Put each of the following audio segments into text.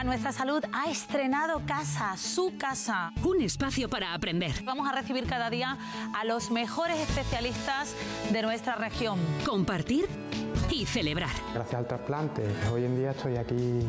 a Nuestra Salud ha estrenado casa, su casa. Un espacio para aprender. Vamos a recibir cada día a los mejores especialistas de nuestra región. Compartir y celebrar. Gracias al trasplante, hoy en día estoy aquí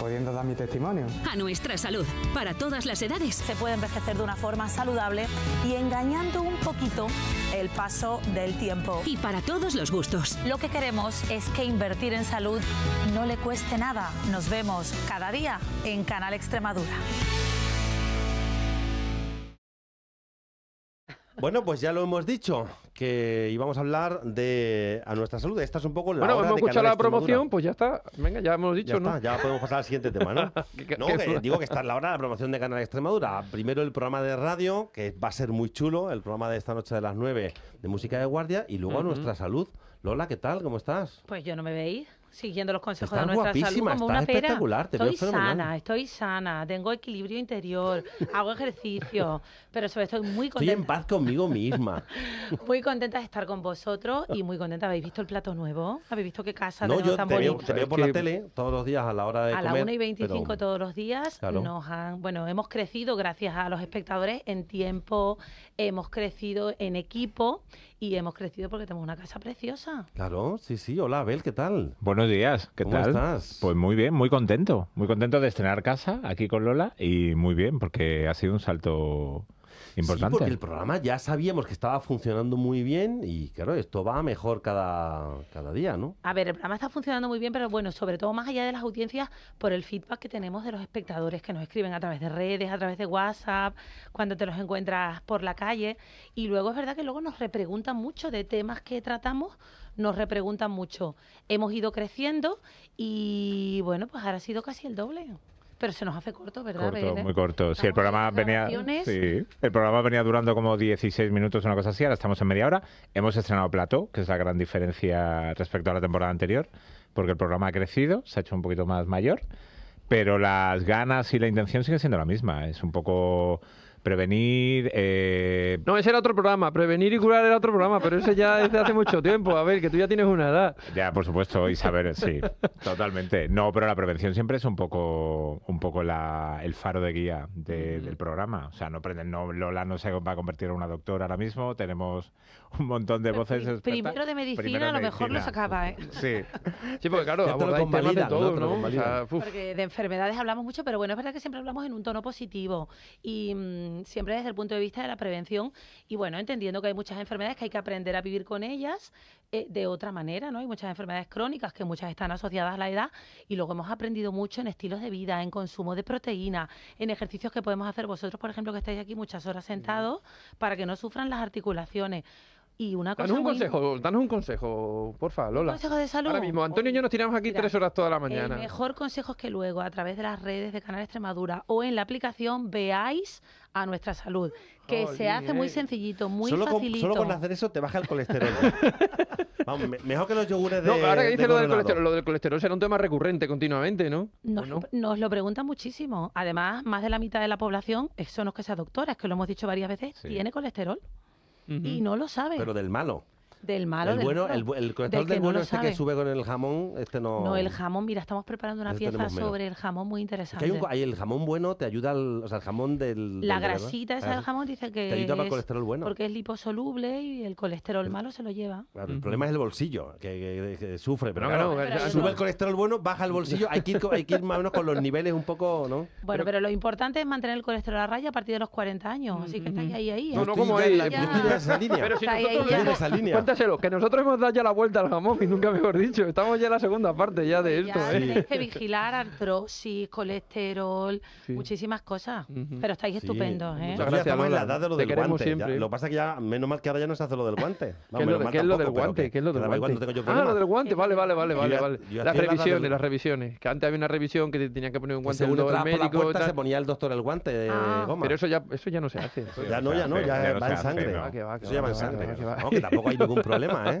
pudiendo dar mi testimonio. A nuestra salud, para todas las edades. Se puede envejecer de una forma saludable y engañando un poquito el paso del tiempo. Y para todos los gustos. Lo que queremos es que invertir en salud no le cueste nada. Nos vemos cada día en Canal Extremadura. Bueno, pues ya lo hemos dicho, que íbamos a hablar de a nuestra salud. Esta es un poco la Bueno, hemos escuchado la promoción, pues ya está. Venga, ya hemos dicho, ya ¿no? ya podemos pasar al siguiente tema, ¿no? no, que digo que está la hora de la promoción de Canal Extremadura. Primero el programa de radio, que va a ser muy chulo, el programa de esta noche de las 9 de Música de Guardia, y luego a nuestra salud. Lola, ¿qué tal? ¿Cómo estás? Pues yo no me veis siguiendo los consejos de nuestra salud como una pera. Espectacular, estoy sana, estoy sana, tengo equilibrio interior, hago ejercicio, pero sobre todo estoy muy contenta. Estoy en paz conmigo misma. muy contenta de estar con vosotros y muy contenta. ¿Habéis visto el plato nuevo? ¿Habéis visto qué casa no, yo tan te por la tele todos los días a la hora de a comer. A las 1 y 25 todos los días bueno, hemos crecido gracias a los espectadores en tiempo, hemos crecido en equipo y hemos crecido porque tenemos una casa preciosa. Claro, sí, sí. Hola, Abel, ¿qué tal? Buenos días, ¿qué ¿Cómo tal? estás? Pues muy bien, muy contento. Muy contento de estrenar casa aquí con Lola y muy bien, porque ha sido un salto Importante. Sí, porque el programa ya sabíamos que estaba funcionando muy bien y claro, esto va mejor cada, cada día, ¿no? A ver, el programa está funcionando muy bien, pero bueno, sobre todo más allá de las audiencias, por el feedback que tenemos de los espectadores que nos escriben a través de redes, a través de WhatsApp, cuando te los encuentras por la calle. Y luego es verdad que luego nos repreguntan mucho de temas que tratamos, nos repreguntan mucho. Hemos ido creciendo y bueno, pues ahora ha sido casi el doble. Pero se nos hace corto, ¿verdad? Corto, muy corto. Sí, el programa, venía, sí, el programa venía durando como 16 minutos, una cosa así. Ahora estamos en media hora. Hemos estrenado Plato, que es la gran diferencia respecto a la temporada anterior, porque el programa ha crecido, se ha hecho un poquito más mayor, pero las ganas y la intención siguen siendo la misma. Es un poco prevenir... Eh, no, ese era otro programa, prevenir y curar era otro programa, pero ese ya desde hace mucho tiempo, a ver, que tú ya tienes una edad. Ya, por supuesto, Isabel, sí, totalmente. No, pero la prevención siempre es un poco, un poco la, el faro de guía del programa. O sea, no, no, Lola no se va a convertir en una doctora ahora mismo, tenemos un montón de voces... Primero de medicina, a lo mejor lo sacaba, ¿eh? Sí. Sí, porque claro, a de todo, ¿no? porque de enfermedades hablamos mucho, pero bueno, es verdad que siempre hablamos en un tono positivo y mm, Mm, siempre desde el punto de vista de la prevención y bueno, entendiendo que hay muchas enfermedades que hay que aprender a vivir con ellas eh, de otra manera, ¿no? Hay muchas enfermedades crónicas que muchas están asociadas a la edad y luego hemos aprendido mucho en estilos de vida, en consumo de proteína, en ejercicios que podemos hacer vosotros, por ejemplo, que estáis aquí muchas horas sentados para que no sufran las articulaciones. Danos un consejo, danos un consejo, porfa, Lola. ¿Un consejo de salud. Ahora mismo, Antonio y yo nos tiramos aquí tres horas toda la mañana. El mejor consejo es que luego, a través de las redes de Canal Extremadura o en la aplicación, veáis a nuestra salud. Que se hace muy eh. sencillito, muy facilito. solo con hacer eso te baja el colesterol. Vamos, mejor que los yogures de. ahora que dices lo del colesterol, lo del colesterol será un tema recurrente continuamente, ¿no? Nos, lo preguntan muchísimo. Además, más de la mitad de la población, eso no es que sea doctora, es que lo hemos dicho varias veces, tiene colesterol y no lo sabe. Pero del malo. Del malo. El del bueno, colesterol del, bueno, es este que sube con el jamón, este no. No, el jamón, mira, estamos preparando una este pieza sobre el jamón muy interesante. el jamón bueno, te ayuda, al, o sea, el jamón del. La grasita esa ah, del jamón dice que. Te ayuda para el colesterol bueno. Porque es liposoluble y el colesterol malo se lo lleva. el problema es el bolsillo, que, sufre. Pero sube el colesterol bueno, baja el bolsillo, hay que, ir, hay que más o menos con los niveles un poco, ¿no? Bueno, pero, lo importante es mantener el colesterol a raya a partir de los 40 años, así que estáis ahí, ahí. no, que nosotros hemos dado ya la vuelta al jamón y nunca mejor dicho. Estamos ya en la segunda parte ya de esto. Ya, ¿eh? que vigilar artrosis, colesterol, muchísimas cosas. Pero estáis estupendos, ¿eh? Muchas gracias, estamos en la edad de lo del guante. lo que pasa es que ya, menos mal que ahora ya no se hace lo del guante. No, ¿Qué, es lo, del guante? es lo del guante? ah, lo del guante, vale, vale, vale, vale. vale. Las revisiones, las revisiones. Que antes había una revisión que te tenían que poner un guante el médico. se ponía el doctor el guante de ah. goma. Pero eso ya no se hace. Ya no, ya no, ya va en sangre. Ah, eso ya va en sangre. No, que tampoco hay ningún problema, ¿eh?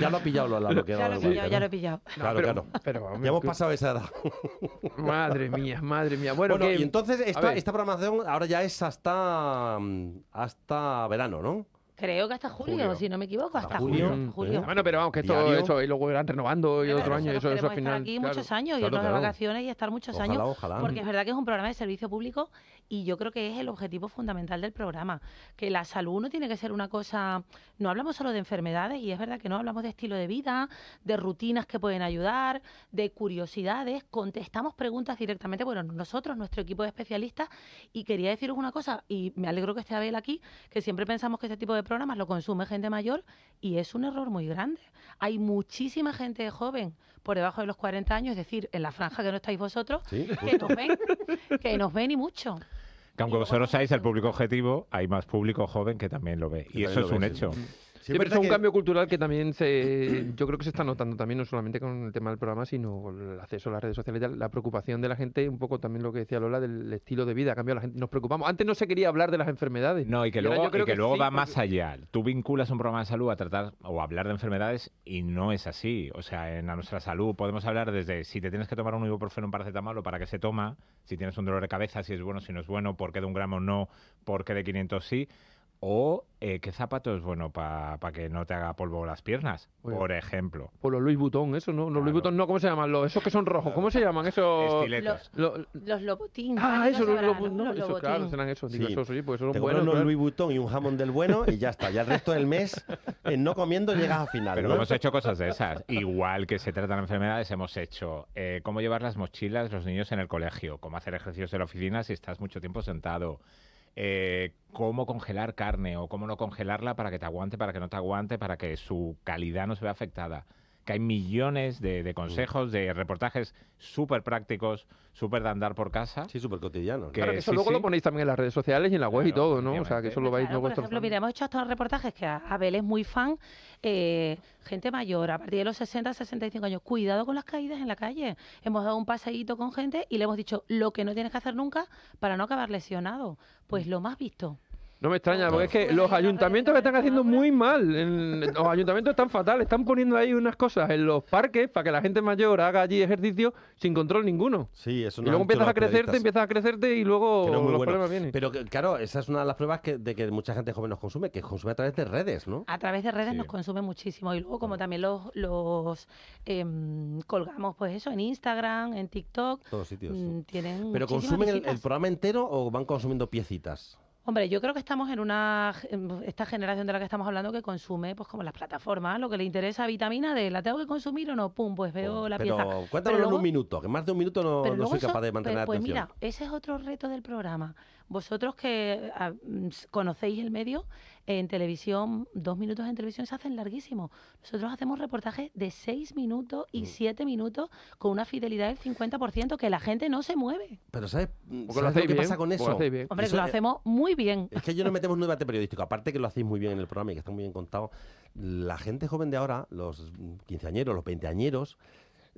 ya lo ha pillado Lola, lo que Ya lo he pillado, ya lo he pillado. Claro, claro. pero, Ya hemos pasado esa edad. Madre mía, madre mía. Bueno, y entonces esta, esta programación ahora ya es hasta, mm, hasta verano, ¿no? Creo que hasta julio, si no me equivoco, hasta, julio. Mm, eh. Bueno, pero vamos, que esto, eso, y luego irán renovando y otro año, eso, eso al final. aquí muchos años, y otras vacaciones y estar muchos años. Porque es verdad que es un programa de servicio público y yo creo que es el objetivo fundamental del programa. Que la salud no tiene que ser una cosa. No hablamos solo de enfermedades y es verdad que no hablamos de estilo de vida, de rutinas que pueden ayudar, de curiosidades. Contestamos preguntas directamente, bueno, nosotros, nuestro equipo de especialistas. Y quería deciros una cosa, y me alegro que esté Abel aquí, que siempre pensamos que este tipo de programas lo consume gente mayor y es un error muy grande. Hay muchísima gente joven por debajo de los 40 años, es decir, en la franja que no estáis vosotros, que nos ven, que nos ven y mucho. aunque vosotros seáis el público objetivo, hay más público joven que también lo ve. Y eso es un hecho es un cambio cultural que también se, yo creo que se está notando también, no solamente con el tema del programa, sino el acceso a las redes sociales, la preocupación de la gente, un poco también lo que decía Lola, del estilo de vida. Cambio, la gente nos preocupamos. Antes no se quería hablar de las enfermedades. No, y que luego, que luego va más allá. Tú vinculas un programa de salud a tratar o hablar de enfermedades y no es así. O sea, en nuestra salud podemos hablar desde si te tienes que tomar un ibuprofeno, un paracetamol o para que se toma, si tienes un dolor de cabeza, si es bueno, si no es bueno, por qué de un gramo no, por qué de 500 sí o eh, qué zapato es bueno para que no te haga polvo las piernas, por ejemplo. Por pues los Louis Vuitton, eso, ¿no? Los Louis Vuitton, no, ¿cómo se llaman? Los, esos que son rojos, ¿cómo se llaman esos? Los, ah, los lobotín. Ah, eso, los, claro, serán esos. Louis Vuitton y un jamón del bueno y ya está. Ya el resto del mes, eh, no comiendo, llegas a final. Pero hemos hecho cosas de esas. Igual que se tratan enfermedades, hemos hecho eh, cómo llevar las mochilas los niños en el colegio, cómo hacer ejercicios en la oficina si estás mucho tiempo sentado. Eh, cómo congelar carne o cómo no congelarla para que te aguante, para que no te aguante, para que su calidad no se vea afectada que hay millones de, mm. consejos, de reportajes súper prácticos, súper de andar por casa. Sí, súper cotidiano. Que, eso luego lo ponéis también en las redes sociales y en la web y todo, ¿no? O sea, que eso lo vais claro, Por ejemplo, mira, hemos hecho estos reportajes que Abel es muy fan, eh, gente mayor, a partir de los 60, 65 años, cuidado con las caídas en la calle. Hemos dado un paseíto con gente y le hemos dicho lo que no tienes que hacer nunca para no acabar lesionado. Pues mm. lo más visto. No me extraña, porque es que los ayuntamientos que están haciendo muy mal. los ayuntamientos están fatales. están poniendo ahí unas cosas en los parques para que la gente mayor haga allí ejercicio sin control ninguno. Sí, eso no Y luego empiezas a crecerte, empiezas a crecerte y luego los problemas vienen. Pero claro, esa es una de las pruebas de que mucha gente joven nos consume, que consume a través de redes, ¿no? A través de redes nos consume muchísimo. Y luego, como también los, em, colgamos, pues eso, en Instagram, en TikTok. Todos sitios. Mm, tienen ¿Pero consumen el programa entero o van consumiendo piecitas? Hombre, yo creo que estamos en una esta generación de la que estamos hablando que consume, pues como las plataformas, lo que le interesa vitamina D, ¿la tengo que consumir o no? Pum, pues veo la pero pieza. en un minuto, que más de un minuto no, soy capaz de mantener pero, Pues, pues mira, ese es otro reto del programa. Vosotros que ah, conocéis el medio, en televisión, dos minutos en televisión se hacen larguísimo Nosotros hacemos reportajes de seis minutos y mm. siete minutos con una fidelidad del 50% que la gente no se mueve. Pero ¿sabes, qué pasa con eso? Hombre, lo hacemos muy bien. Es que yo no metemos un debate periodístico. Aparte que lo hacéis muy bien en el programa y que está muy bien contado, la gente joven de ahora, los quinceañeros, los veinteañeros,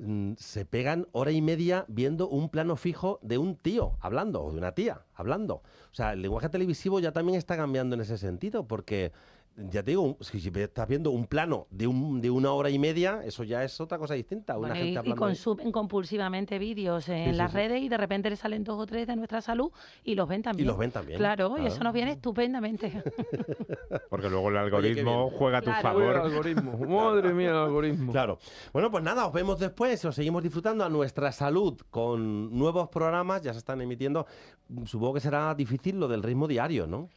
Mm, se pegan hora y media viendo un plano fijo de un tío hablando o de una tía hablando. O sea, el lenguaje televisivo ya también está cambiando en ese sentido porque ya te digo, si estás viendo un plano de, de una hora y media, eso ya es otra cosa distinta. Una gente y, y consumen compulsivamente vídeos en las redes y de repente le salen dos o tres de nuestra salud y los ven también. Y los ven también. Claro, y eso nos viene estupendamente. Porque luego el algoritmo juega a tu favor. El algoritmo. Madre mía, el algoritmo. Claro. Bueno, pues nada, os vemos después, os seguimos disfrutando a nuestra salud con nuevos programas, ya se están emitiendo. Supongo que será difícil lo del ritmo diario, ¿no?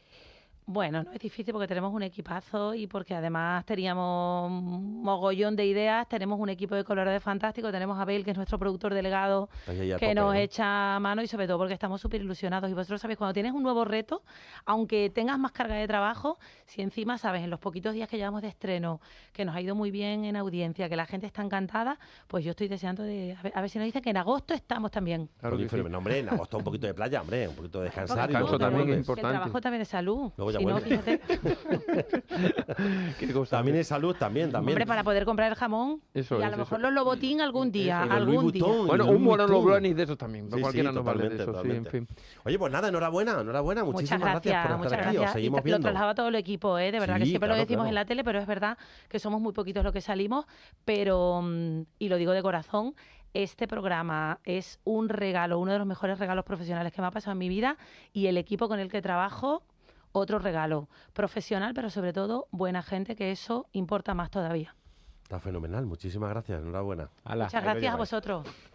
Bueno, no es difícil porque tenemos un equipazo y porque además teníamos mogollón de ideas, tenemos un equipo de colores fantástico, tenemos a Abel, que es nuestro productor delegado, que nos echa mano y sobre todo porque estamos súper ilusionados. Y vosotros sabéis, cuando tienes un nuevo reto, aunque tengas más carga de trabajo, si encima sabes, en los poquitos días que llevamos de estreno, que nos ha ido muy bien en audiencia, que la gente está encantada, pues yo estoy deseando de, a ver, si nos dicen que en agosto estamos también. Claro, no, hombre, en agosto un poquito de playa, hombre, un poquito de descansar. y también El trabajo también de salud. También es salud, también, también. Hombre, para poder comprar el jamón. y a lo mejor los lobotín algún día. algún bueno, un lobotín de esos también. cualquiera de eso, Oye, pues nada, enhorabuena, enhorabuena. Muchísimas muchas gracias, por estar aquí. Gracias. Os seguimos y Lo todo el equipo, ¿eh? De verdad que siempre lo decimos en la tele, pero es verdad que somos muy poquitos los que salimos, pero, mm, y lo digo de corazón, este programa es un regalo, uno de los mejores regalos profesionales que me ha pasado en mi vida y el equipo con el que trabajo otro regalo profesional, pero sobre todo buena gente, que eso importa más todavía. Está fenomenal, muchísimas gracias, enhorabuena. Muchas gracias a vosotros.